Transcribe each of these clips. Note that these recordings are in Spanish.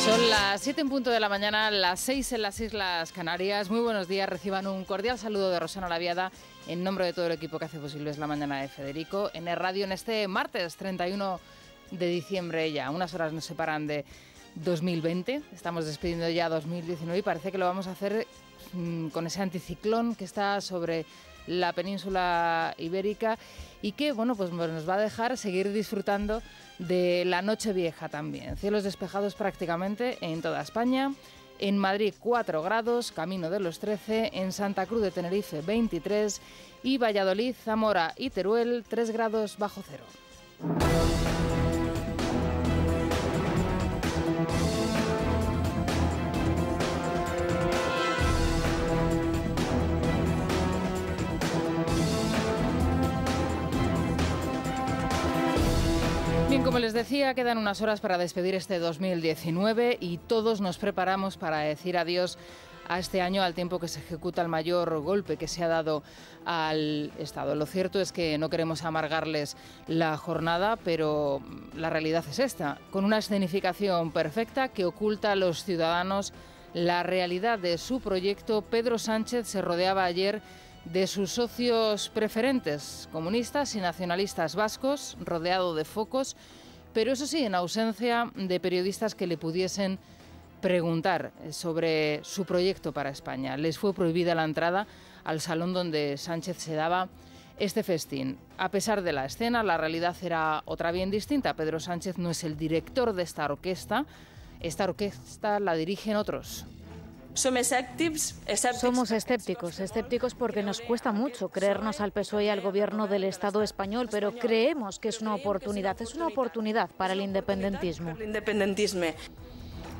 Son las 7 en punto de la mañana, las 6 en las Islas Canarias. Muy buenos días, reciban un cordial saludo de Rosana Laviada en nombre de todo el equipo que hace posible la mañana de Federico en el radio en este martes 31 de diciembre ya. Unas horas nos separan de 2020, estamos despidiendo ya 2019 y parece que lo vamos a hacer mm, con ese anticiclón que está sobre la península ibérica y que bueno, pues nos va a dejar seguir disfrutando de la noche vieja también. Cielos despejados prácticamente en toda España. En Madrid 4 grados, camino de los 13, en Santa Cruz de Tenerife 23 y Valladolid, Zamora y Teruel 3 grados bajo cero. como les decía, quedan unas horas para despedir este 2019 y todos nos preparamos para decir adiós a este año al tiempo que se ejecuta el mayor golpe que se ha dado al Estado. Lo cierto es que no queremos amargarles la jornada, pero la realidad es esta, con una escenificación perfecta que oculta a los ciudadanos la realidad de su proyecto. Pedro Sánchez se rodeaba ayer de sus socios preferentes, comunistas y nacionalistas vascos, rodeado de focos, pero eso sí, en ausencia de periodistas que le pudiesen preguntar eh, sobre su proyecto para España. Les fue prohibida la entrada al salón donde Sánchez se daba este festín. A pesar de la escena, la realidad era otra bien distinta. Pedro Sánchez no es el director de esta orquesta, esta orquesta la dirigen otros. Somos escépticos, escépticos porque nos cuesta mucho creernos al PSOE y al gobierno del Estado español, pero creemos que es una oportunidad, es una oportunidad para el independentismo.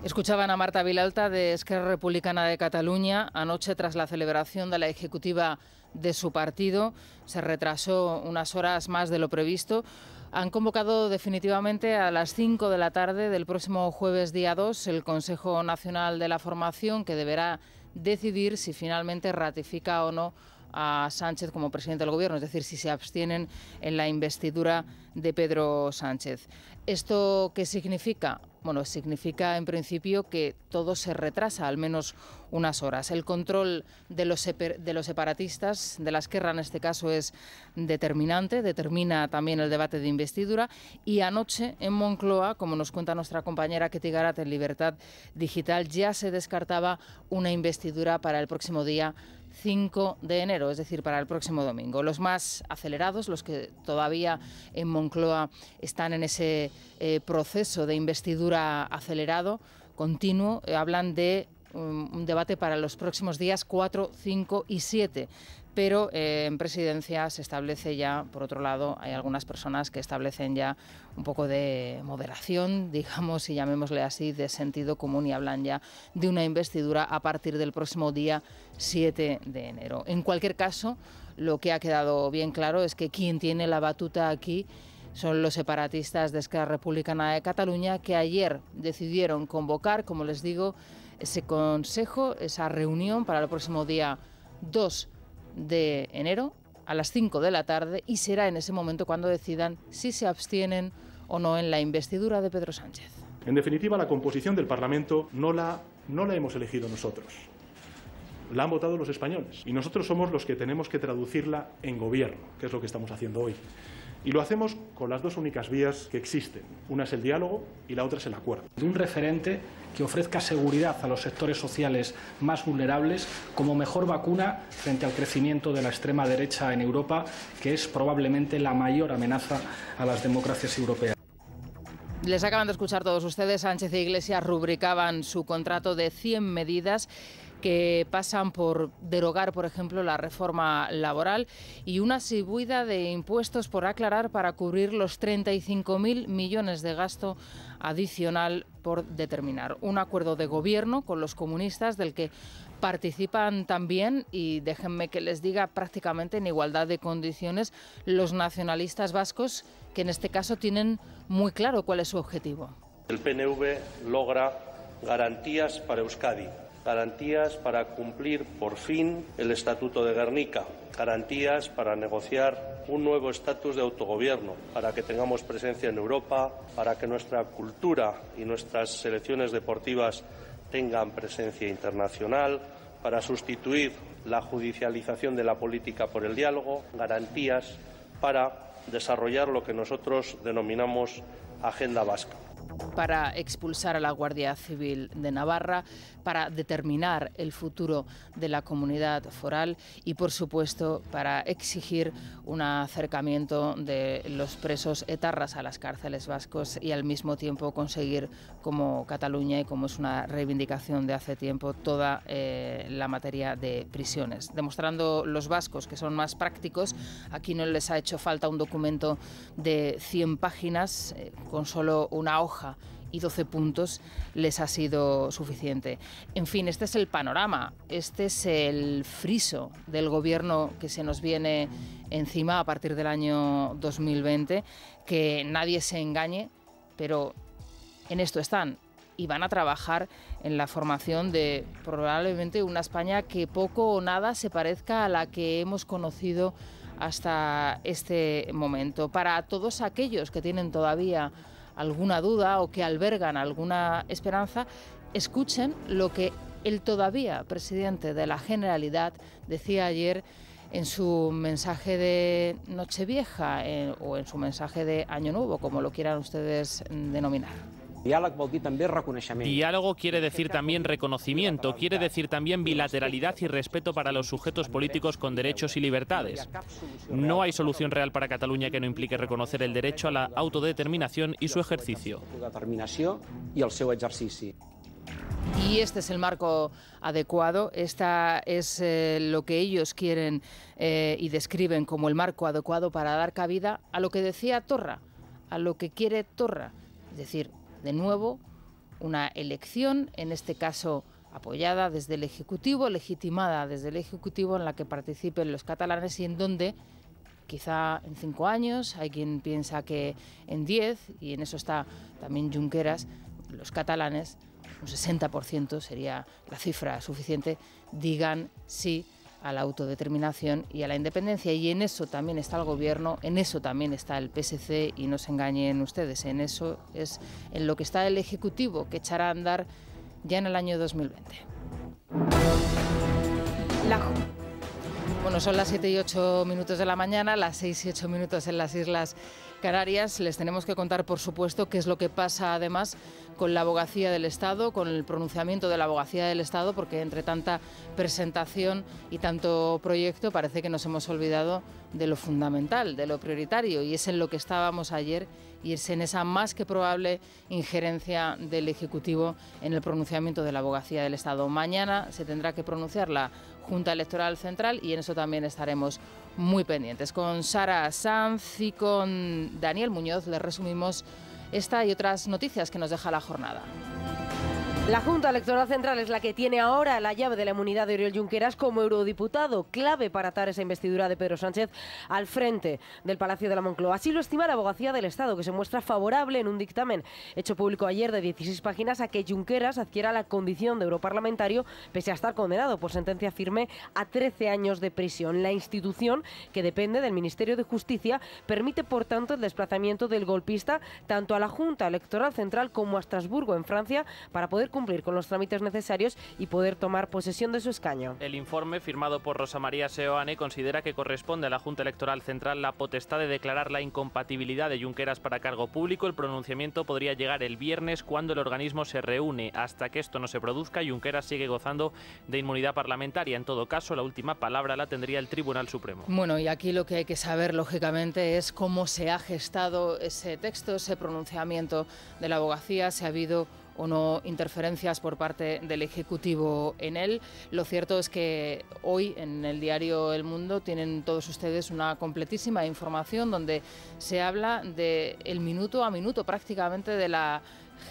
Escuchaban a Marta Vilalta de Esquerra Republicana de Cataluña anoche tras la celebración de la ejecutiva de su partido. Se retrasó unas horas más de lo previsto han convocado definitivamente a las 5 de la tarde del próximo jueves día 2 el Consejo Nacional de la Formación que deberá decidir si finalmente ratifica o no a Sánchez como presidente del gobierno, es decir, si se abstienen en la investidura de Pedro Sánchez. ¿Esto qué significa? Bueno, significa en principio que todo se retrasa al menos unas horas. El control de los, de los separatistas, de la Esquerra en este caso, es determinante, determina también el debate de investidura. Y anoche en Moncloa, como nos cuenta nuestra compañera Ketty Garat en Libertad Digital, ya se descartaba una investidura para el próximo día 5 de enero, es decir, para el próximo domingo. Los más acelerados, los que todavía en Moncloa están en ese eh, proceso de investidura acelerado, continuo, eh, hablan de um, un debate para los próximos días 4, 5 y 7 pero eh, en presidencia se establece ya, por otro lado, hay algunas personas que establecen ya un poco de moderación, digamos, y llamémosle así, de sentido común y hablan ya de una investidura a partir del próximo día 7 de enero. En cualquier caso, lo que ha quedado bien claro es que quien tiene la batuta aquí son los separatistas de Esquerra Republicana de Cataluña que ayer decidieron convocar, como les digo, ese consejo, esa reunión para el próximo día 2 de enero a las 5 de la tarde y será en ese momento cuando decidan si se abstienen o no en la investidura de Pedro Sánchez. En definitiva, la composición del Parlamento no la, no la hemos elegido nosotros. La han votado los españoles y nosotros somos los que tenemos que traducirla en gobierno, que es lo que estamos haciendo hoy. Y lo hacemos con las dos únicas vías que existen. Una es el diálogo y la otra es el acuerdo. De un referente que ofrezca seguridad a los sectores sociales más vulnerables como mejor vacuna frente al crecimiento de la extrema derecha en Europa, que es probablemente la mayor amenaza a las democracias europeas. Les acaban de escuchar todos ustedes. Sánchez e Iglesias rubricaban su contrato de 100 medidas que pasan por derogar, por ejemplo, la reforma laboral y una subida de impuestos por aclarar para cubrir los 35.000 millones de gasto adicional por determinar. Un acuerdo de gobierno con los comunistas del que participan también, y déjenme que les diga, prácticamente en igualdad de condiciones, los nacionalistas vascos, que en este caso tienen muy claro cuál es su objetivo. El PNV logra garantías para Euskadi garantías para cumplir por fin el Estatuto de Guernica, garantías para negociar un nuevo estatus de autogobierno, para que tengamos presencia en Europa, para que nuestra cultura y nuestras selecciones deportivas tengan presencia internacional, para sustituir la judicialización de la política por el diálogo, garantías para desarrollar lo que nosotros denominamos Agenda Vasca para expulsar a la Guardia Civil de Navarra, para determinar el futuro de la comunidad foral y, por supuesto, para exigir un acercamiento de los presos etarras a las cárceles vascos y al mismo tiempo conseguir, como Cataluña y como es una reivindicación de hace tiempo, toda eh, la materia de prisiones. Demostrando los vascos que son más prácticos, aquí no les ha hecho falta un documento de 100 páginas, eh, con solo una hoja y 12 puntos les ha sido suficiente. En fin, este es el panorama, este es el friso del gobierno que se nos viene encima a partir del año 2020, que nadie se engañe, pero en esto están y van a trabajar en la formación de probablemente una España que poco o nada se parezca a la que hemos conocido hasta este momento. Para todos aquellos que tienen todavía alguna duda o que albergan alguna esperanza, escuchen lo que el todavía presidente de la Generalidad decía ayer en su mensaje de Nochevieja eh, o en su mensaje de Año Nuevo, como lo quieran ustedes denominar. Diálogo quiere decir también reconocimiento, quiere decir también bilateralidad y respeto para los sujetos políticos con derechos y libertades. No hay solución real para Cataluña que no implique reconocer el derecho a la autodeterminación y su ejercicio. y este es el marco adecuado, esta es eh, lo que ellos quieren eh, y describen como el marco adecuado para dar cabida a lo que decía Torra, a lo que quiere Torra, es decir, de nuevo una elección, en este caso apoyada desde el Ejecutivo, legitimada desde el Ejecutivo, en la que participen los catalanes y en donde quizá en cinco años, hay quien piensa que en diez, y en eso está también Junqueras, los catalanes, un 60% sería la cifra suficiente, digan sí a la autodeterminación y a la independencia. Y en eso también está el Gobierno, en eso también está el PSC y no se engañen ustedes, en eso es en lo que está el Ejecutivo que echará a andar ya en el año 2020. La... Bueno, son las 7 y 8 minutos de la mañana, las 6 y 8 minutos en las Islas Canarias. Les tenemos que contar, por supuesto, qué es lo que pasa además con la abogacía del Estado, con el pronunciamiento de la abogacía del Estado, porque entre tanta presentación y tanto proyecto parece que nos hemos olvidado de lo fundamental, de lo prioritario, y es en lo que estábamos ayer y es en esa más que probable injerencia del Ejecutivo en el pronunciamiento de la abogacía del Estado. Mañana se tendrá que pronunciar la Junta Electoral Central y en eso también estaremos muy pendientes. Con Sara Sanz y con Daniel Muñoz les resumimos esta y otras noticias que nos deja la jornada. La Junta Electoral Central es la que tiene ahora la llave de la inmunidad de Oriol Junqueras como eurodiputado, clave para atar esa investidura de Pedro Sánchez al frente del Palacio de la Moncloa. Así lo estima la abogacía del Estado, que se muestra favorable en un dictamen hecho público ayer de 16 páginas a que Junqueras adquiera la condición de europarlamentario pese a estar condenado por sentencia firme a 13 años de prisión. La institución, que depende del Ministerio de Justicia, permite por tanto el desplazamiento del golpista tanto a la Junta Electoral Central como a Estrasburgo en Francia para poder cumplir cumplir con los trámites necesarios y poder tomar posesión de su escaño. El informe firmado por Rosa María Seoane considera que corresponde a la Junta Electoral Central la potestad de declarar la incompatibilidad de Junqueras para cargo público. El pronunciamiento podría llegar el viernes cuando el organismo se reúne. Hasta que esto no se produzca, Junqueras sigue gozando de inmunidad parlamentaria. En todo caso, la última palabra la tendría el Tribunal Supremo. Bueno, y aquí lo que hay que saber, lógicamente, es cómo se ha gestado ese texto, ese pronunciamiento de la abogacía. Se ha habido o no interferencias por parte del Ejecutivo en él. Lo cierto es que hoy en el diario El Mundo tienen todos ustedes una completísima información donde se habla de el minuto a minuto prácticamente de la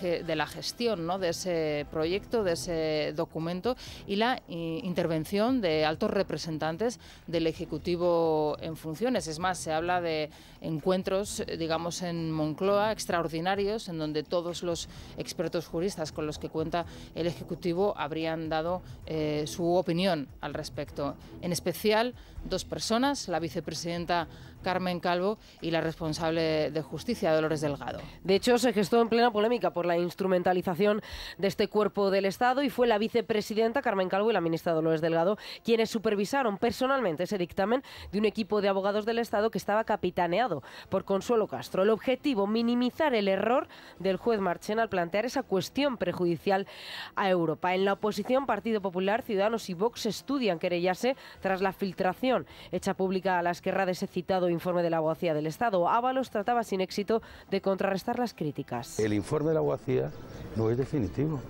de la gestión ¿no? de ese proyecto, de ese documento y la intervención de altos representantes del Ejecutivo en funciones. Es más, se habla de encuentros, digamos, en Moncloa, extraordinarios, en donde todos los expertos juristas con los que cuenta el Ejecutivo habrían dado eh, su opinión al respecto. En especial dos personas, la vicepresidenta Carmen Calvo y la responsable de justicia, Dolores Delgado. De hecho, se gestó en plena polémica por la instrumentalización de este cuerpo del Estado y fue la vicepresidenta Carmen Calvo y la ministra Dolores Delgado quienes supervisaron personalmente ese dictamen de un equipo de abogados del Estado que estaba capitaneado por Consuelo Castro. El objetivo, minimizar el error del juez Marchena al plantear esa cuestión prejudicial a Europa. En la oposición, Partido Popular, Ciudadanos y Vox estudian querellarse tras la filtración hecha pública a las esquerra de ese citado informe de la abogacía del Estado. Ábalos trataba sin éxito de contrarrestar las críticas. El informe de la abogacía no es definitivo,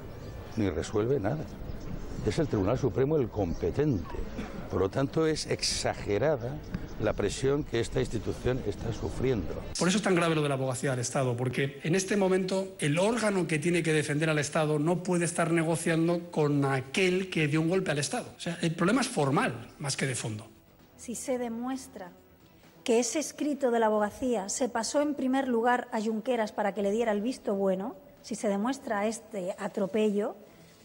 ni resuelve nada. Es el Tribunal Supremo el competente. Por lo tanto, es exagerada la presión que esta institución está sufriendo. Por eso es tan grave lo de la abogacía del Estado, porque en este momento el órgano que tiene que defender al Estado no puede estar negociando con aquel que dio un golpe al Estado. O sea, el problema es formal más que de fondo si se demuestra que ese escrito de la abogacía se pasó en primer lugar a Junqueras para que le diera el visto bueno, si se demuestra este atropello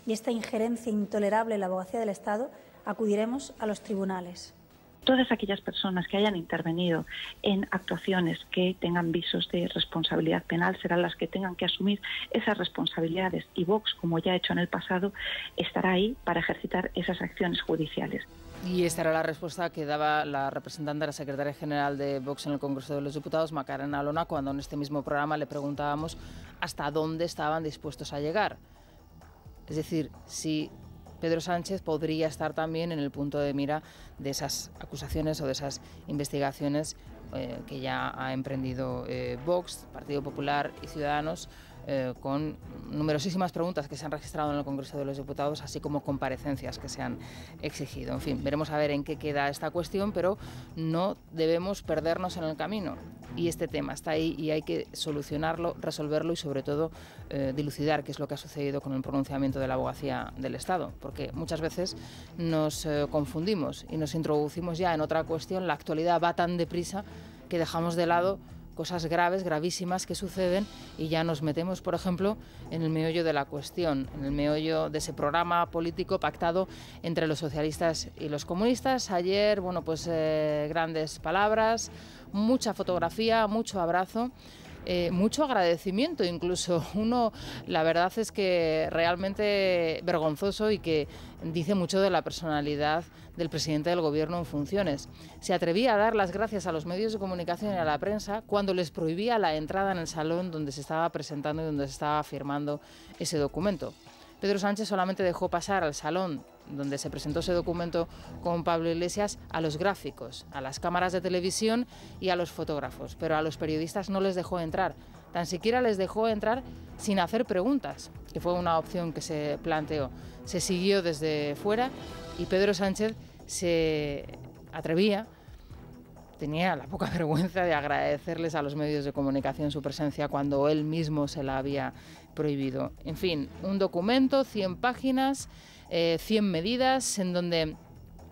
y esta injerencia intolerable en la abogacía del Estado, acudiremos a los tribunales todas aquellas personas que hayan intervenido en actuaciones que tengan visos de responsabilidad penal serán las que tengan que asumir esas responsabilidades y Vox, como ya ha hecho en el pasado, estará ahí para ejercitar esas acciones judiciales. Y esta era la respuesta que daba la representante de la secretaria general de Vox en el Congreso de los Diputados, Macarena Alona, cuando en este mismo programa le preguntábamos hasta dónde estaban dispuestos a llegar. Es decir, si Pedro Sánchez podría estar también en el punto de mira de esas acusaciones o de esas investigaciones eh, que ya ha emprendido eh, Vox, Partido Popular y Ciudadanos eh, con numerosísimas preguntas que se han registrado en el Congreso de los Diputados, así como comparecencias que se han exigido. En fin, veremos a ver en qué queda esta cuestión, pero no debemos perdernos en el camino. Y este tema está ahí y hay que solucionarlo, resolverlo y sobre todo eh, dilucidar qué es lo que ha sucedido con el pronunciamiento de la abogacía del Estado, porque muchas veces nos eh, confundimos y nos introducimos ya en otra cuestión. La actualidad va tan deprisa que dejamos de lado cosas graves, gravísimas que suceden y ya nos metemos, por ejemplo, en el meollo de la cuestión, en el meollo de ese programa político pactado entre los socialistas y los comunistas. Ayer, bueno, pues eh, grandes palabras, mucha fotografía, mucho abrazo. Eh, mucho agradecimiento incluso. Uno, la verdad es que realmente vergonzoso y que dice mucho de la personalidad del presidente del gobierno en funciones. Se atrevía a dar las gracias a los medios de comunicación y a la prensa cuando les prohibía la entrada en el salón donde se estaba presentando y donde se estaba firmando ese documento. Pedro Sánchez solamente dejó pasar al salón donde se presentó ese documento con Pablo Iglesias a los gráficos, a las cámaras de televisión y a los fotógrafos, pero a los periodistas no les dejó entrar Tan siquiera les dejó entrar sin hacer preguntas, que fue una opción que se planteó. Se siguió desde fuera y Pedro Sánchez se atrevía, tenía la poca vergüenza de agradecerles a los medios de comunicación su presencia cuando él mismo se la había prohibido. En fin, un documento, 100 páginas, 100 eh, medidas en donde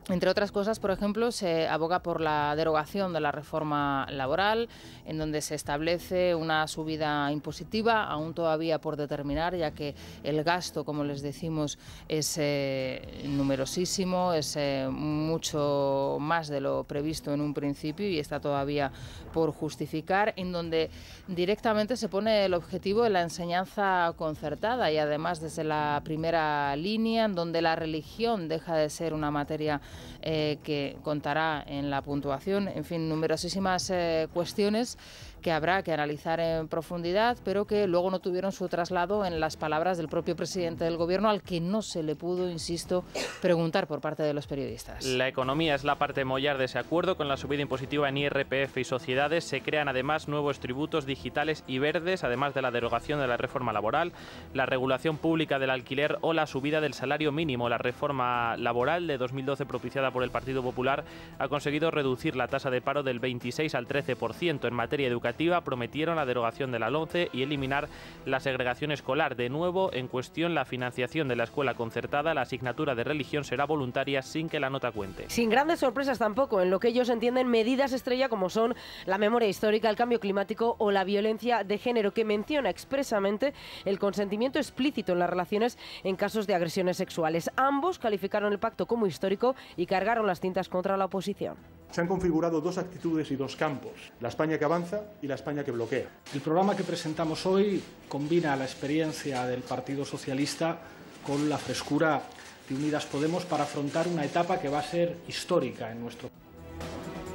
entre otras cosas, por ejemplo, se aboga por la derogación de la reforma laboral, en donde se establece una subida impositiva, aún todavía por determinar, ya que el gasto, como les decimos, es eh, numerosísimo, es eh, mucho más de lo previsto en un principio y está todavía por justificar, en donde directamente se pone el objetivo de la enseñanza concertada y además desde la primera línea, en donde la religión deja de ser una materia eh, que contará en la puntuación, en fin, numerosísimas eh, cuestiones que habrá que analizar en profundidad, pero que luego no tuvieron su traslado en las palabras del propio presidente del Gobierno, al que no se le pudo, insisto, preguntar por parte de los periodistas. La economía es la parte mollar de ese acuerdo. Con la subida impositiva en IRPF y sociedades se crean además nuevos tributos digitales y verdes, además de la derogación de la reforma laboral, la regulación pública del alquiler o la subida del salario mínimo. La reforma laboral de 2012 propiciada por el Partido Popular ha conseguido reducir la tasa de paro del 26 al 13% en materia educativa prometieron la derogación de la LONCE y eliminar la segregación escolar. De nuevo, en cuestión la financiación de la escuela concertada, la asignatura de religión será voluntaria sin que la nota cuente. Sin grandes sorpresas tampoco, en lo que ellos entienden medidas estrella como son la memoria histórica, el cambio climático o la violencia de género, que menciona expresamente el consentimiento explícito en las relaciones en casos de agresiones sexuales. Ambos calificaron el pacto como histórico y cargaron las tintas contra la oposición. Se han configurado dos actitudes y dos campos. La España que avanza y la España que bloquea. El programa que presentamos hoy combina la experiencia del Partido Socialista con la frescura de Unidas Podemos para afrontar una etapa que va a ser histórica en nuestro país.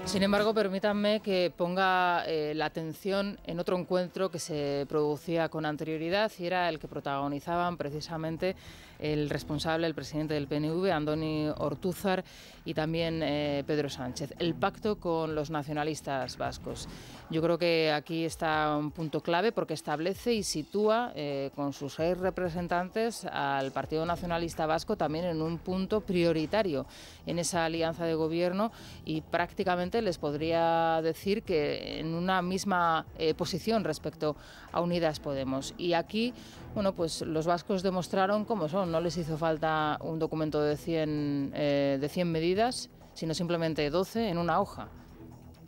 Sin embargo, permítanme que ponga eh, la atención en otro encuentro que se producía con anterioridad y era el que protagonizaban precisamente el responsable, el presidente del PNV, Andoni Ortúzar, y también eh, Pedro Sánchez. El pacto con los nacionalistas vascos. Yo creo que aquí está un punto clave porque establece y sitúa eh, con sus seis representantes al Partido Nacionalista Vasco también en un punto prioritario en esa alianza de gobierno y prácticamente les podría decir que en una misma eh, posición respecto a Unidas Podemos. Y aquí bueno, pues los vascos demostraron cómo son, no les hizo falta un documento de 100, eh, de 100 medidas, sino simplemente 12 en una hoja.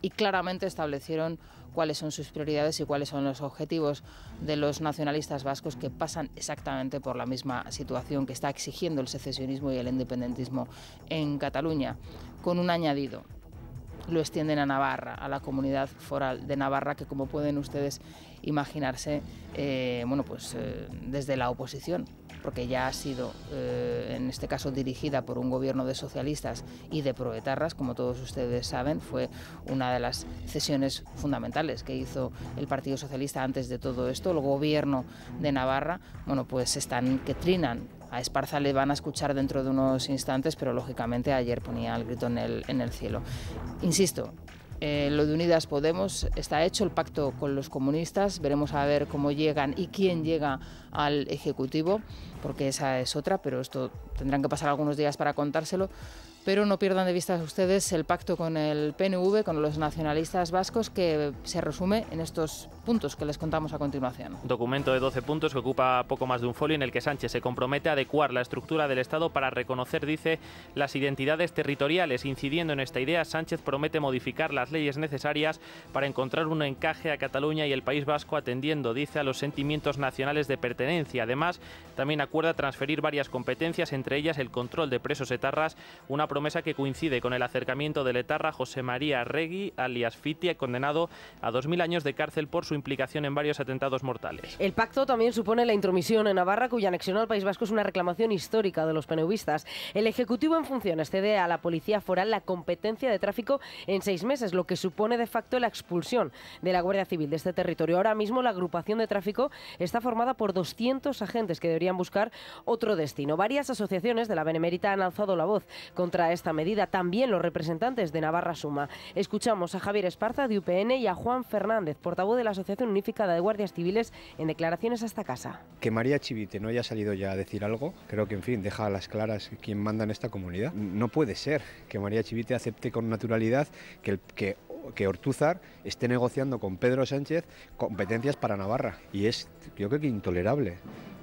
Y claramente establecieron cuáles son sus prioridades y cuáles son los objetivos de los nacionalistas vascos que pasan exactamente por la misma situación que está exigiendo el secesionismo y el independentismo en Cataluña, con un añadido lo extienden a Navarra, a la comunidad foral de Navarra, que como pueden ustedes imaginarse, eh, bueno, pues eh, desde la oposición, porque ya ha sido, eh, en este caso, dirigida por un gobierno de socialistas y de proetarras, como todos ustedes saben, fue una de las cesiones fundamentales que hizo el Partido Socialista antes de todo esto, el gobierno de Navarra, bueno, pues están que trinan a Esparza le van a escuchar dentro de unos instantes, pero lógicamente ayer ponía el grito en el, en el cielo. Insisto, eh, lo de Unidas Podemos está hecho, el pacto con los comunistas, veremos a ver cómo llegan y quién llega al Ejecutivo, porque esa es otra, pero esto tendrán que pasar algunos días para contárselo pero no pierdan de vista ustedes el pacto con el PNV, con los nacionalistas vascos, que se resume en estos puntos que les contamos a continuación. Documento de 12 puntos que ocupa poco más de un folio en el que Sánchez se compromete a adecuar la estructura del Estado para reconocer, dice, las identidades territoriales. Incidiendo en esta idea, Sánchez promete modificar las leyes necesarias para encontrar un encaje a Cataluña y el País Vasco, atendiendo, dice, a los sentimientos nacionales de pertenencia. Además, también acuerda transferir varias competencias, entre ellas el control de presos etarras, una promesa que coincide con el acercamiento del Letarra José María Regui, alias Fitia condenado a 2.000 años de cárcel por su implicación en varios atentados mortales. El pacto también supone la intromisión en Navarra, cuya anexión al País Vasco es una reclamación histórica de los peneuvistas. El Ejecutivo en funciones cede a la Policía Foral la competencia de tráfico en seis meses, lo que supone de facto la expulsión de la Guardia Civil de este territorio. Ahora mismo la agrupación de tráfico está formada por 200 agentes que deberían buscar otro destino. Varias asociaciones de la Benemérita han alzado la voz contra a esta medida también los representantes de Navarra Suma. Escuchamos a Javier Esparza de UPN y a Juan Fernández, portavoz de la Asociación Unificada de Guardias Civiles, en declaraciones hasta casa. Que María Chivite no haya salido ya a decir algo, creo que en fin, deja a las claras quién manda en esta comunidad. No puede ser que María Chivite acepte con naturalidad que, el, que que Ortúzar esté negociando con Pedro Sánchez competencias para Navarra. Y es, yo creo que intolerable.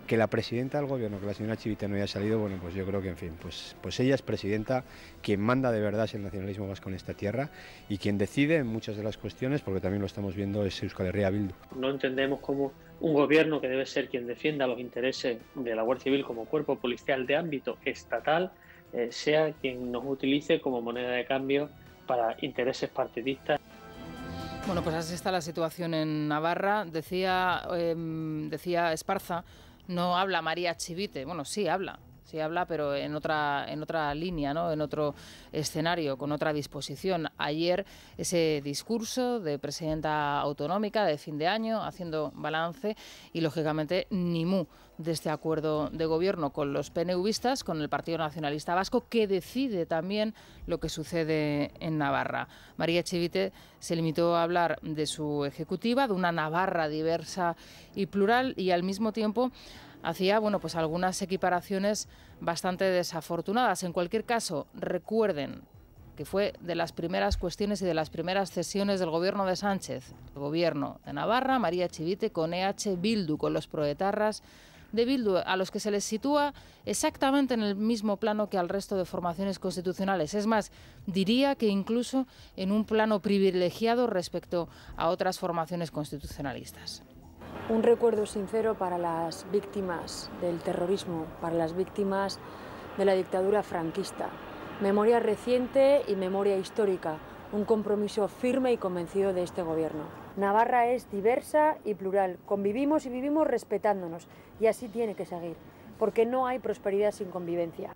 Que la presidenta del gobierno, que la señora Chivita no haya salido, bueno, pues yo creo que, en fin, pues, pues ella es presidenta, quien manda de verdad el nacionalismo vasco en esta tierra y quien decide en muchas de las cuestiones, porque también lo estamos viendo, es Euskal Herria Bildu. No entendemos cómo un gobierno que debe ser quien defienda los intereses de la Guardia Civil como cuerpo policial de ámbito estatal, eh, sea quien nos utilice como moneda de cambio para intereses partidistas. Bueno, pues así está la situación en Navarra. Decía, em, decía Esparza, no habla María Chivite. Bueno, sí habla, se habla, pero en otra, en otra línea, ¿no? en otro escenario, con otra disposición. Ayer ese discurso de presidenta autonómica de fin de año, haciendo balance y, lógicamente, ni de este acuerdo de gobierno con los pnvistas con el Partido Nacionalista Vasco, que decide también lo que sucede en Navarra. María Chivite se limitó a hablar de su ejecutiva, de una Navarra diversa y plural, y al mismo tiempo hacía bueno, pues algunas equiparaciones bastante desafortunadas. En cualquier caso, recuerden que fue de las primeras cuestiones y de las primeras sesiones del gobierno de Sánchez, el gobierno de Navarra, María Chivite con EH Bildu, con los proetarras de Bildu, a los que se les sitúa exactamente en el mismo plano que al resto de formaciones constitucionales. Es más, diría que incluso en un plano privilegiado respecto a otras formaciones constitucionalistas un recuerdo sincero para las víctimas del terrorismo, para las víctimas de la dictadura franquista. Memoria reciente y memoria histórica, un compromiso firme y convencido de este gobierno. Navarra es diversa y plural, convivimos y vivimos respetándonos, y así tiene que seguir, porque no hay prosperidad sin convivencia.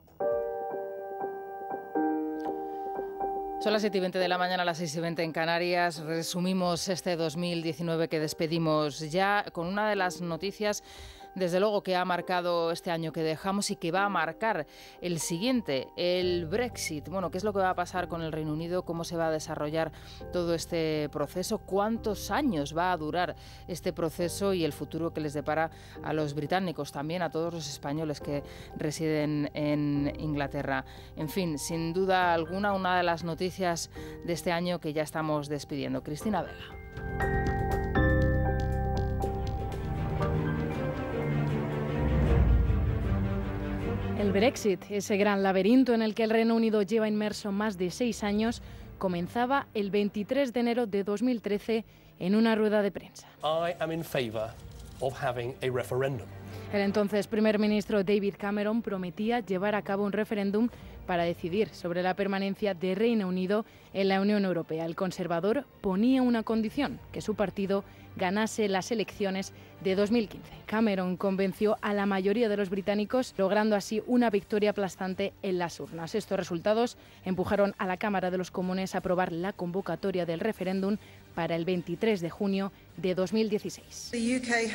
Son las 7 y 20 de la mañana, las 6 y 20 en Canarias. Resumimos este 2019 que despedimos ya con una de las noticias desde luego que ha marcado este año que dejamos y que va a marcar el siguiente, el Brexit. Bueno, ¿qué es lo que va a pasar con el Reino Unido? ¿Cómo se va a desarrollar todo este proceso? ¿Cuántos años va a durar este proceso y el futuro que les depara a los británicos, también a todos los españoles que residen en Inglaterra? En fin, sin duda alguna, una de las noticias de este año que ya estamos despidiendo. Cristina Vega. El Brexit, ese gran laberinto en el que el Reino Unido lleva inmerso más de seis años, comenzaba el 23 de enero de 2013 en una rueda de prensa. El entonces primer ministro David Cameron prometía llevar a cabo un referéndum para decidir sobre la permanencia de Reino Unido en la Unión Europea. El conservador ponía una condición, que su partido ganase las elecciones de 2015. Cameron convenció a la mayoría de los británicos, logrando así una victoria aplastante en las urnas. Estos resultados empujaron a la Cámara de los Comunes a aprobar la convocatoria del referéndum para el 23 de junio de 2016. The UK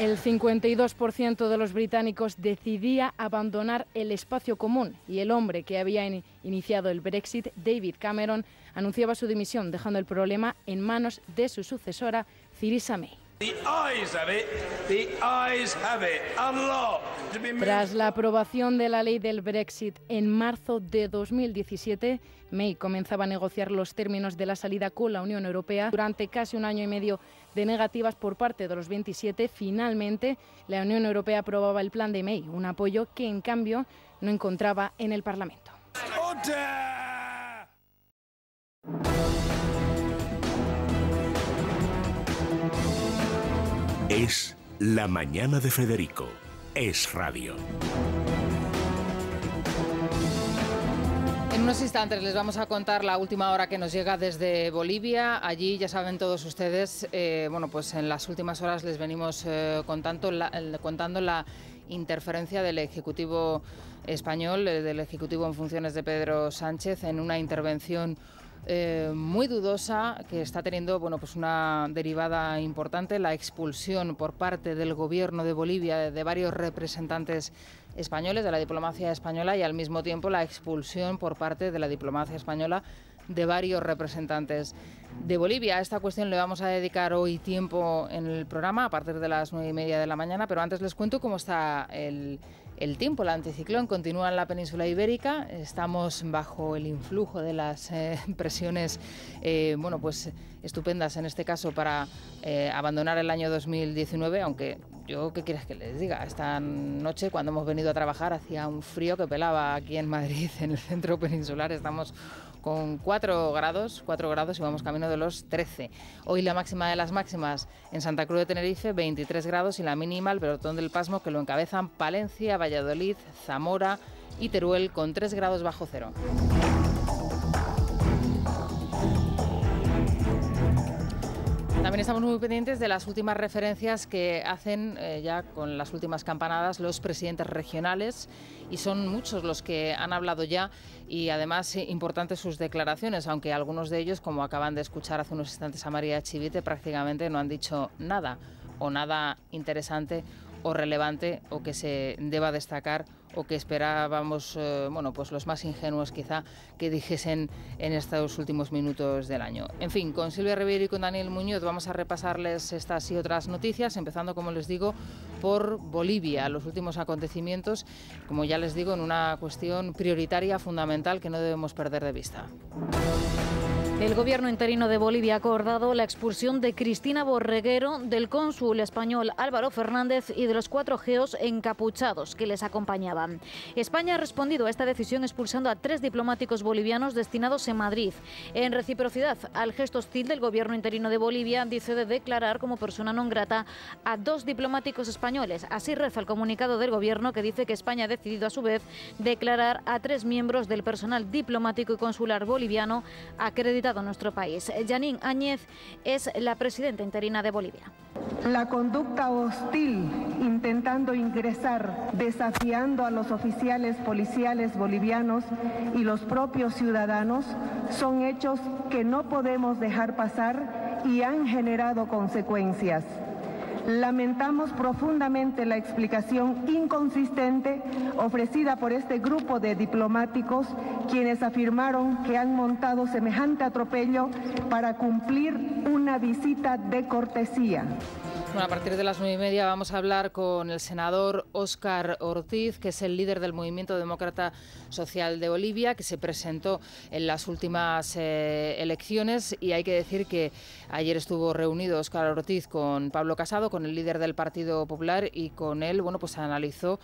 el 52% de los británicos decidía abandonar el espacio común y el hombre que había iniciado el Brexit, David Cameron, anunciaba su dimisión, dejando el problema en manos de su sucesora, Theresa May. Tras la aprobación de la ley del Brexit en marzo de 2017, May comenzaba a negociar los términos de la salida con la Unión Europea. Durante casi un año y medio de negativas por parte de los 27, finalmente la Unión Europea aprobaba el plan de May, un apoyo que en cambio no encontraba en el Parlamento. Es La Mañana de Federico. Es Radio. En unos instantes les vamos a contar la última hora que nos llega desde Bolivia. Allí, ya saben todos ustedes, eh, bueno, pues en las últimas horas les venimos eh, contando, contando la interferencia del Ejecutivo español, eh, del Ejecutivo en funciones de Pedro Sánchez, en una intervención eh, muy dudosa que está teniendo bueno, pues una derivada importante, la expulsión por parte del gobierno de Bolivia de varios representantes españoles de la diplomacia española y al mismo tiempo la expulsión por parte de la diplomacia española de varios representantes de Bolivia. A esta cuestión le vamos a dedicar hoy tiempo en el programa a partir de las nueve y media de la mañana, pero antes les cuento cómo está el, el tiempo. El anticiclón continúa en la península ibérica. Estamos bajo el influjo de las eh, presiones, eh, bueno, pues estupendas en este caso para eh, abandonar el año 2019, aunque yo, ¿qué quieres que les diga? Esta noche, cuando hemos venido a trabajar, hacía un frío que pelaba aquí en Madrid, en el centro peninsular. Estamos con 4 grados, 4 grados y vamos camino de los 13. Hoy la máxima de las máximas en Santa Cruz de Tenerife, 23 grados y la mínima al pelotón del Pasmo que lo encabezan Palencia, Valladolid, Zamora y Teruel con 3 grados bajo cero. También estamos muy pendientes de las últimas referencias que hacen eh, ya con las últimas campanadas los presidentes regionales y son muchos los que han hablado ya y además eh, importantes sus declaraciones, aunque algunos de ellos, como acaban de escuchar hace unos instantes a María Chivite, prácticamente no han dicho nada o nada interesante o relevante o que se deba destacar o que esperábamos, eh, bueno, pues los más ingenuos quizá que dijesen en estos últimos minutos del año. En fin, con Silvia Rivero y con Daniel Muñoz vamos a repasarles estas y otras noticias, empezando, como les digo, por Bolivia, los últimos acontecimientos, como ya les digo, en una cuestión prioritaria, fundamental, que no debemos perder de vista. El gobierno interino de Bolivia ha acordado la expulsión de Cristina Borreguero, del cónsul español Álvaro Fernández y de los cuatro geos encapuchados que les acompañaban. España ha respondido a esta decisión expulsando a tres diplomáticos bolivianos destinados en Madrid. En reciprocidad al gesto hostil del gobierno interino de Bolivia, dice de declarar como persona non grata a dos diplomáticos españoles. Así reza el comunicado del gobierno que dice que España ha decidido a su vez declarar a tres miembros del personal diplomático y consular boliviano acreditados nuestro país. Janine Áñez es la presidenta interina de Bolivia. La conducta hostil intentando ingresar, desafiando a los oficiales policiales bolivianos y los propios ciudadanos son hechos que no podemos dejar pasar y han generado consecuencias. Lamentamos profundamente la explicación inconsistente ofrecida por este grupo de diplomáticos quienes afirmaron que han montado semejante atropello para cumplir una visita de cortesía. Bueno, a partir de las nueve y media vamos a hablar con el senador Óscar Ortiz, que es el líder del Movimiento Demócrata Social de Bolivia, que se presentó en las últimas eh, elecciones. Y hay que decir que ayer estuvo reunido Óscar Ortiz con Pablo Casado, con el líder del Partido Popular, y con él, bueno, pues analizó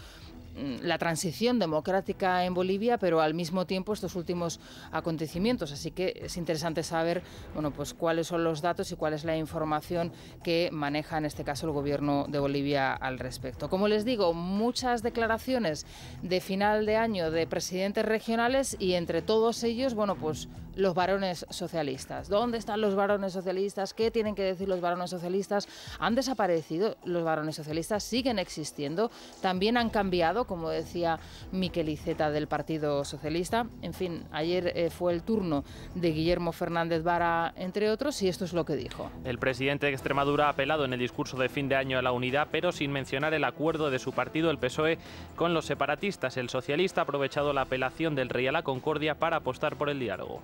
Mm, la transición democrática en Bolivia, pero al mismo tiempo estos últimos acontecimientos. Así que es interesante saber bueno, pues, cuáles son los datos y cuál es la información que maneja en este caso el gobierno de Bolivia al respecto. Como les digo, muchas declaraciones de final de año de presidentes regionales y entre todos ellos, bueno, pues los varones socialistas. ¿Dónde están los varones socialistas? ¿Qué tienen que decir los varones socialistas? ¿Han desaparecido los varones socialistas? ¿Siguen existiendo? ¿También han cambiado, como decía Miquel Iceta del Partido Socialista? En fin, ayer eh, fue el turno de Guillermo Fernández Vara, entre otros, y esto es lo que dijo. El presidente de Extremadura ha apelado en el discurso de fin de año a la unidad, pero sin mencionar el acuerdo de su partido, el PSOE, con los separatistas. El socialista ha aprovechado la apelación del Rey a la Concordia para apostar por el diálogo.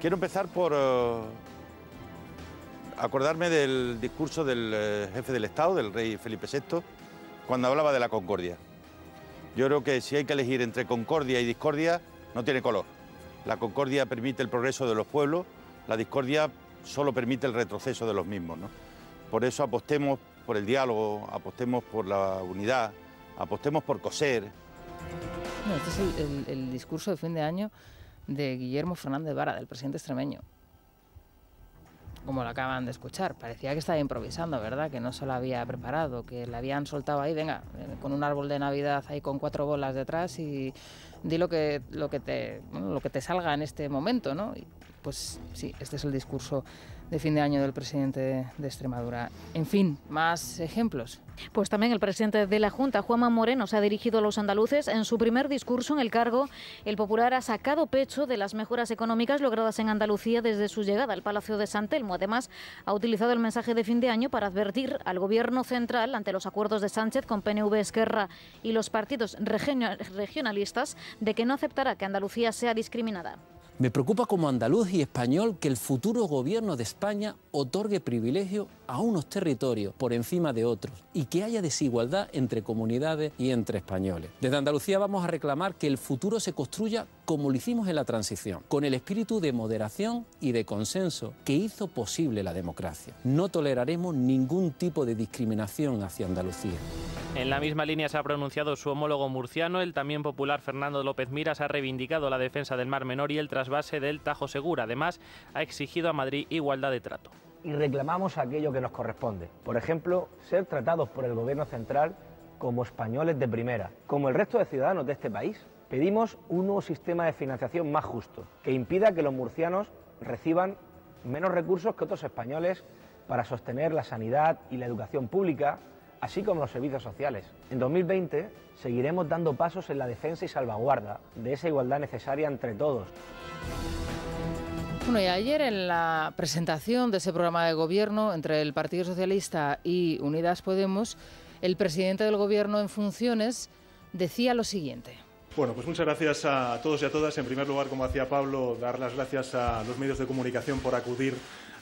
Quiero empezar por eh, acordarme del discurso del eh, jefe del Estado, del rey Felipe VI, cuando hablaba de la concordia. Yo creo que si hay que elegir entre concordia y discordia, no tiene color. La concordia permite el progreso de los pueblos, la discordia solo permite el retroceso de los mismos. Por eso apostemos por el diálogo, apostemos por la unidad, apostemos por coser. este es el discurso de fin de año de Guillermo Fernández Vara, del presidente extremeño. Como lo acaban de escuchar, parecía que estaba improvisando, ¿verdad? Que no se lo había preparado, que le habían soltado ahí, venga, eh, con un árbol de Navidad ahí con cuatro bolas detrás y di lo que, lo que, te, lo que te salga en este momento, ¿no? Y pues sí, este es el discurso de fin de año del presidente de Extremadura. En fin, más ejemplos. Pues también el presidente de la Junta, Juanma Moreno, se ha dirigido a los andaluces. En su primer discurso en el cargo, el popular ha sacado pecho de las mejoras económicas logradas en Andalucía desde su llegada al Palacio de San Telmo. Además, ha utilizado el mensaje de fin de año para advertir al gobierno central ante los acuerdos de Sánchez con PNV Esquerra y los partidos regionalistas de que no aceptará que Andalucía sea discriminada. Me preocupa como andaluz y español que el futuro gobierno de España otorgue privilegio a unos territorios por encima de otros y que haya desigualdad entre comunidades y entre españoles. Desde Andalucía vamos a reclamar que el futuro se construya como lo hicimos en la transición, con el espíritu de moderación y de consenso que hizo posible la democracia. No toleraremos ningún tipo de discriminación hacia Andalucía. En la misma línea se ha pronunciado su homólogo murciano, el también popular Fernando López Miras ha reivindicado la defensa del Mar Menor y el tras base del Tajo Segura. Además, ha exigido a Madrid igualdad de trato. Y reclamamos aquello que nos corresponde. Por ejemplo, ser tratados por el Gobierno Central como españoles de primera, como el resto de ciudadanos de este país. Pedimos un nuevo sistema de financiación más justo, que impida que los murcianos reciban menos recursos que otros españoles para sostener la sanidad y la educación pública, así como los servicios sociales. En 2020 seguiremos dando pasos en la defensa y salvaguarda de esa igualdad necesaria entre todos. Bueno, y ayer en la presentación de ese programa de gobierno entre el Partido Socialista y Unidas Podemos, el presidente del gobierno en funciones decía lo siguiente. Bueno, pues muchas gracias a todos y a todas. En primer lugar, como hacía Pablo, dar las gracias a los medios de comunicación por acudir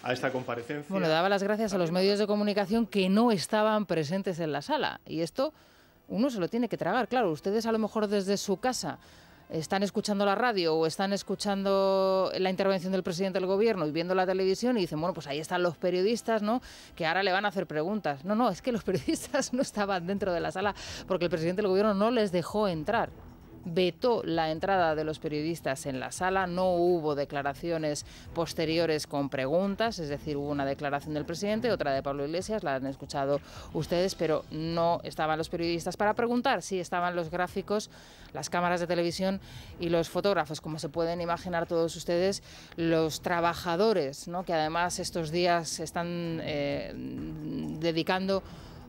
a esta comparecencia. Bueno, daba las gracias a los medios de comunicación que no estaban presentes en la sala. Y esto uno se lo tiene que tragar, claro. Ustedes a lo mejor desde su casa están escuchando la radio o están escuchando la intervención del presidente del gobierno y viendo la televisión y dicen, bueno, pues ahí están los periodistas, ¿no? Que ahora le van a hacer preguntas. No, no, es que los periodistas no estaban dentro de la sala porque el presidente del gobierno no les dejó entrar vetó la entrada de los periodistas en la sala, no hubo declaraciones posteriores con preguntas, es decir, hubo una declaración del presidente, otra de Pablo Iglesias, la han escuchado ustedes, pero no estaban los periodistas para preguntar, sí estaban los gráficos, las cámaras de televisión y los fotógrafos, como se pueden imaginar todos ustedes, los trabajadores, que además estos días están eh, dedicando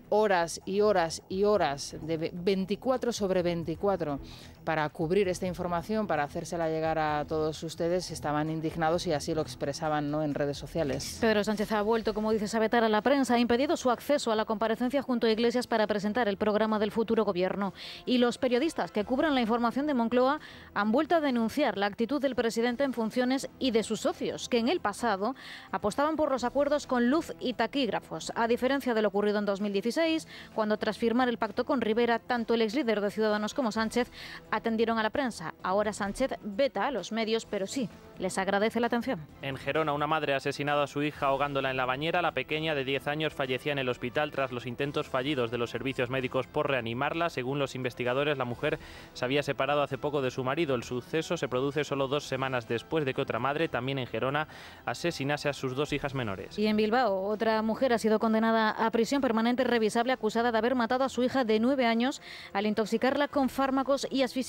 horas y horas y horas de 24 sobre 24 para cubrir esta información, para hacérsela llegar a todos ustedes, estaban indignados y así lo expresaban ¿no? en redes sociales. Pedro Sánchez ha vuelto, como dice a a la prensa, ha impedido su acceso a la comparecencia junto a Iglesias para presentar el programa del futuro gobierno. Y los periodistas que cubran la información de Moncloa han vuelto a denunciar la actitud del presidente en funciones y de sus socios, que en el pasado apostaban por los acuerdos con luz y taquígrafos, a diferencia de lo ocurrido en 2016, cuando tras firmar el pacto con Rivera, tanto el ex líder de Ciudadanos como Sánchez atendieron a la prensa. Ahora Sánchez veta a los medios, pero sí, les agradece la atención. En Gerona, una madre ha asesinado a su hija ahogándola en la bañera. La pequeña de 10 años fallecía en el hospital tras los intentos fallidos de los servicios médicos por reanimarla. Según los investigadores, la mujer se había separado hace poco de su marido. El suceso se produce solo dos semanas después de que otra madre, también en Gerona, asesinase a sus dos hijas menores. Y en Bilbao, otra mujer ha sido condenada a prisión permanente revisable acusada de haber matado a su hija de 9 años al intoxicarla con fármacos y asfixia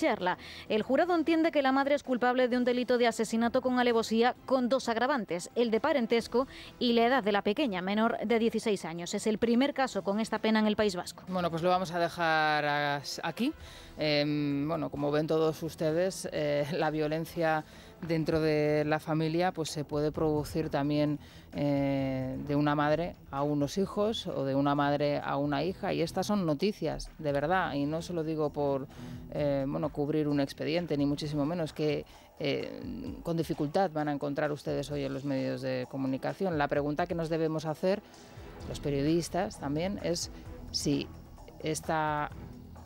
el jurado entiende que la madre es culpable de un delito de asesinato con alevosía con dos agravantes, el de parentesco y la edad de la pequeña, menor de 16 años. Es el primer caso con esta pena en el País Vasco. Bueno, pues lo vamos a dejar aquí. Em, bueno, como ven todos ustedes, eh, la violencia dentro de la familia pues se puede producir también eh, de una madre a unos hijos o de una madre a una hija y estas son noticias de verdad y no se lo digo por eh, bueno cubrir un expediente ni muchísimo menos que eh, con dificultad van a encontrar ustedes hoy en los medios de comunicación la pregunta que nos debemos hacer los periodistas también es si esta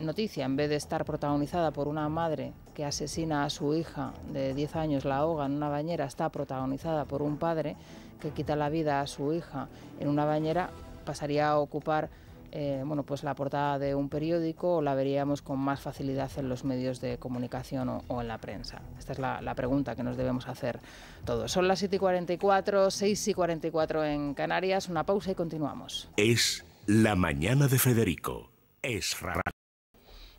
noticia, en vez de estar protagonizada por una madre que asesina a su hija de 10 años, la ahoga en una bañera, está protagonizada por un padre que quita la vida a su hija en una bañera, pasaría a ocupar eh, bueno, pues la portada de un periódico o la veríamos con más facilidad en los medios de comunicación o, en la prensa? Esta es la, pregunta que nos debemos hacer todos. Son las 7 y 44, 6 y 44 en Canarias. Una pausa y continuamos. Es la mañana de Federico. Es rara.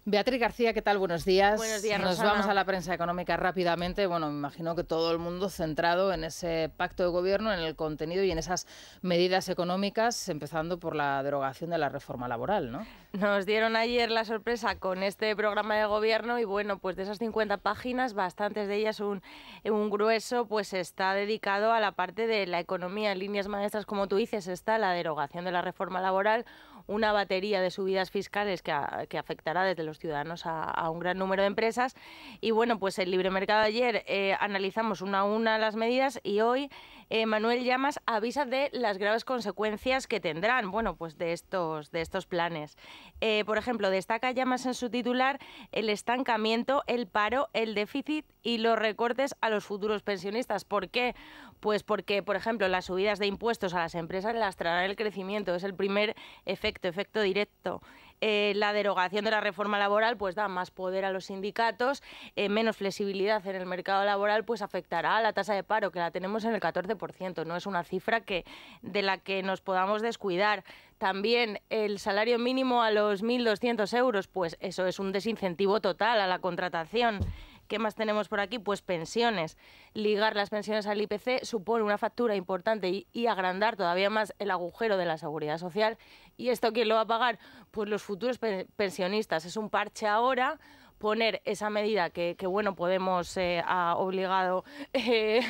Beatriz García, ¿qué tal? Buenos días. Buenos días, Nos vamos a la prensa económica rápidamente. Bueno, me imagino que todo el mundo centrado en ese pacto de gobierno, en el contenido y en esas medidas económicas, empezando por la derogación de la reforma laboral, ¿no? Nos dieron ayer la sorpresa con este programa de gobierno y bueno, pues de esas 50 páginas, bastantes de ellas, un, un grueso, pues está dedicado a la parte de la economía. En líneas maestras, como tú dices, está la derogación de la reforma laboral, una batería de subidas fiscales que, afectará desde los ciudadanos a, un gran número de empresas. Y bueno, pues el libre mercado ayer eh, analizamos una a una las medidas y hoy eh, Manuel Llamas avisa de las graves consecuencias que tendrán, bueno, pues de estos, de estos planes. Eh, por ejemplo, destaca Llamas en su titular el estancamiento, el paro, el déficit y los recortes a los futuros pensionistas. ¿Por qué? Pues porque, por ejemplo, las subidas de impuestos a las empresas lastrarán el crecimiento. Es el primer efecto, efecto directo. Eh, la derogación de la reforma laboral pues da más poder a los sindicatos, eh, menos flexibilidad en el mercado laboral, pues afectará a la tasa de paro, que la tenemos en el 14%, no es una cifra que, de la que nos podamos descuidar. También el salario mínimo a los 1.200 euros, pues eso es un desincentivo total a la contratación. ¿Qué más tenemos por aquí? Pues pensiones. Ligar las pensiones al IPC supone una factura importante y, agrandar todavía más el agujero de la seguridad social. ¿Y esto quién lo va a pagar? Pues los futuros pensionistas. Es un parche ahora poner esa medida que, bueno, Podemos eh, ha obligado eh,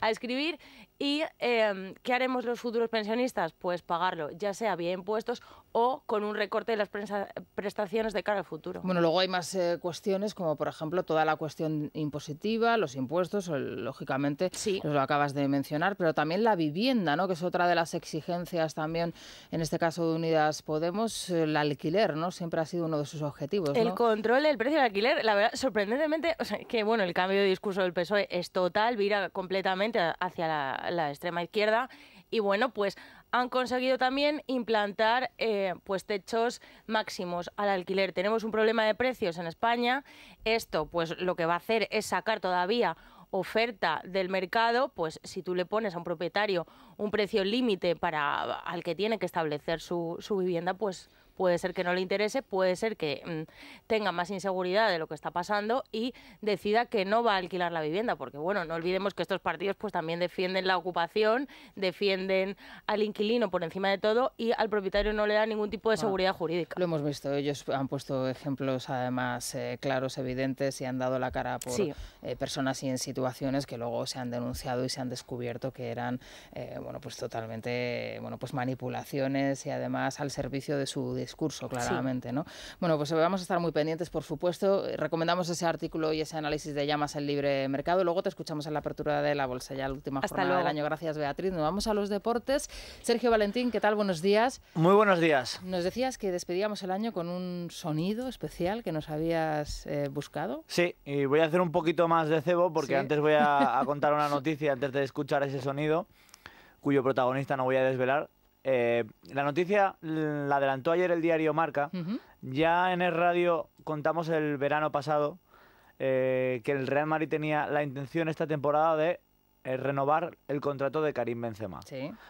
a escribir ¿Y em, qué haremos los futuros pensionistas? Pues pagarlo, ya sea vía impuestos o con un recorte de las prestaciones de cara al futuro. Bueno, luego hay más eh, cuestiones, como por ejemplo toda la cuestión impositiva, los impuestos, lógicamente, lo acabas de mencionar, pero también la vivienda, ¿no? que es otra de las exigencias también, en este caso de Unidas Podemos, el alquiler, ¿no? Siempre ha sido uno de sus objetivos. El control del precio del alquiler, la verdad, sorprendentemente, que bueno, el cambio de discurso del PSOE es total, vira completamente hacia la la extrema izquierda. Y bueno, pues han conseguido también implantar eh, pues techos máximos al alquiler. Tenemos un problema de precios en España. Esto, pues lo que va a hacer es sacar todavía oferta del mercado, pues si tú le pones a un propietario un precio límite para al que tiene que establecer su, su vivienda, pues puede ser que no le interese, puede ser que mm, tenga más inseguridad de lo que está pasando y decida que no va a alquilar la vivienda, porque bueno, no olvidemos que estos partidos pues también defienden la ocupación, defienden al inquilino por encima de todo y al propietario no le da ningún tipo de ah, seguridad jurídica. Lo hemos visto, ellos han puesto ejemplos además eh, claros, evidentes y han dado la cara por eh, personas y en situaciones que luego se han denunciado y se han descubierto que eran eh, bueno pues totalmente bueno pues manipulaciones y además al servicio de su discurso, claramente. ¿no? Bueno, pues eh, vamos a estar muy pendientes, por supuesto. Eh, recomendamos ese artículo y ese análisis de llamas en libre mercado. Luego te escuchamos en la apertura de la bolsa, ya la última Hasta del año. Gracias, Beatriz. Nos vamos a los deportes. Sergio Valentín, ¿qué tal? Buenos días. Muy buenos días. Nos decías que despedíamos el año con un sonido especial que nos habías eh, buscado. Sí, y voy a hacer un poquito más de cebo porque antes voy a contar una noticia antes de escuchar ese sonido cuyo protagonista no voy a desvelar, eh, la noticia la adelantó ayer el diario Marca. Ya en el radio contamos el verano pasado eh, que el Real Madrid tenía la intención esta temporada de eh, renovar el contrato de Karim Benzema.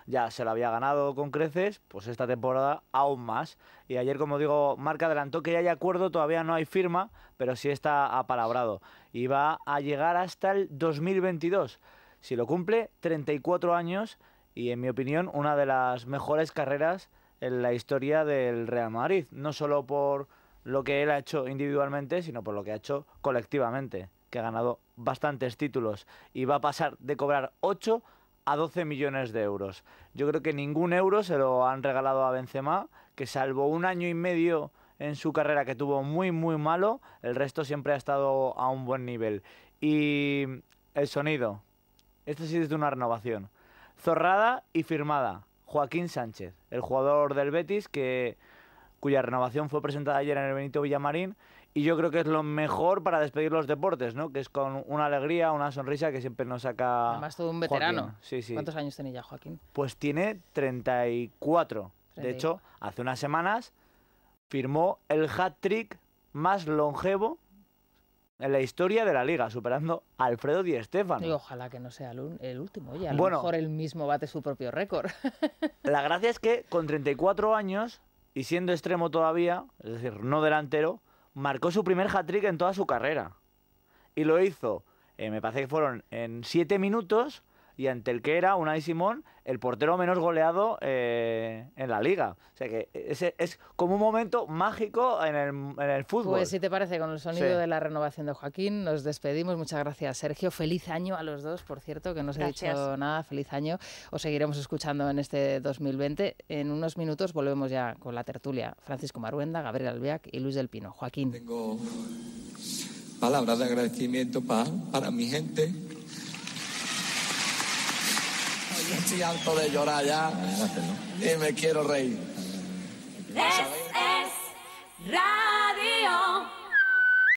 Ya se lo había ganado con creces, pues esta temporada aún más. Y ayer, como digo, Marca adelantó que ya hay acuerdo, todavía no hay firma, pero sí está apalabrado. Y va a llegar hasta el 2022. Si lo cumple, 34 años y en mi opinión una de las mejores carreras en la historia del Real Madrid, no solo por lo que él ha hecho individualmente, sino por lo que ha hecho colectivamente, que ha ganado bastantes títulos y va a pasar de cobrar 8 a 12 millones de euros. Yo creo que ningún euro se lo han regalado a Benzema, que salvo un año y medio en su carrera que tuvo muy muy malo, el resto siempre ha estado a un buen nivel. Y el sonido, esto sí es de una renovación. Zorrada y firmada. Joaquín Sánchez, el jugador del Betis que cuya renovación fue presentada ayer en el Benito Villamarín y yo creo que es lo mejor para despedir los deportes, ¿no? Que es con una alegría, una sonrisa que siempre nos saca Además todo un veterano. Sí, sí. ¿Cuántos años tenía ya Joaquín? Pues tiene 34. De hecho, hace unas semanas firmó el hat-trick más longevo en la historia de la liga, superando a Alfredo Di Stéfano. Y ojalá que no sea el, último, a lo mejor él mismo bate su propio récord. la gracia es que con 34 años y siendo extremo todavía, es decir, no delantero, marcó su primer hat-trick en toda su carrera. Y lo hizo, eh, me parece que fueron en 7 minutos y ante el que era Unai Simón el portero menos goleado eh, en la liga. O sea que es, es como un momento mágico en el, en el, fútbol. Pues si te parece, con el sonido de la renovación de Joaquín, nos despedimos. Muchas gracias, Sergio. Feliz año a los dos, por cierto, que no se ha dicho nada. Feliz año. Os seguiremos escuchando en este 2020. En unos minutos volvemos ya con la tertulia. Francisco Maruenda, Gabriel Albiac y Luis del Pino. Joaquín. Tengo palabras de agradecimiento para, para mi gente estoy alto de llorar ya y me quiero reír.